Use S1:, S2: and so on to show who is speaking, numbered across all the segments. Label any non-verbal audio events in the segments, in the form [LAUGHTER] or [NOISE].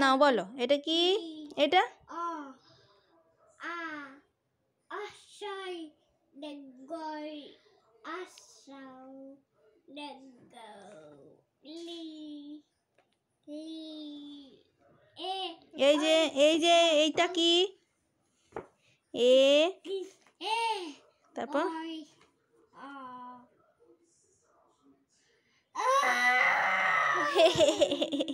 S1: না বলো
S2: এটা কি এটা এই যে এই যে এইটা কি এ তারপর [LAUGHS]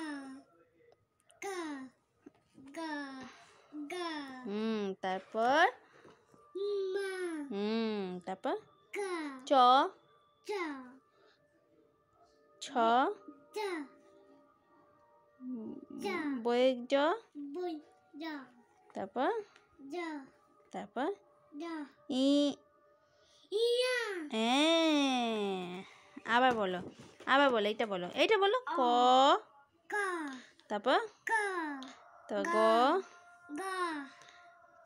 S2: তারপর হুম তারপর চ ছ বই জ তারপর তারপর ই হ্যাঁ, আবার বলো আবার বলো এইটা বলো এইটা বলো ক তারপর তারপর গ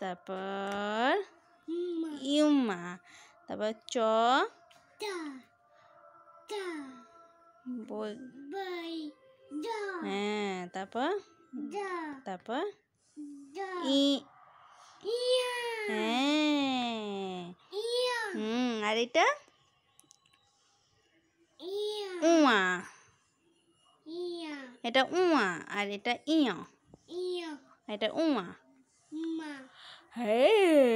S2: তারপর ইউমা তারপর চ হ্যাঁ তারপর তারপর
S1: হ্যাঁ আর এটা উমা
S2: এটা উমা আর এটা ইয়
S1: এটা উমা 妈。
S2: 哎。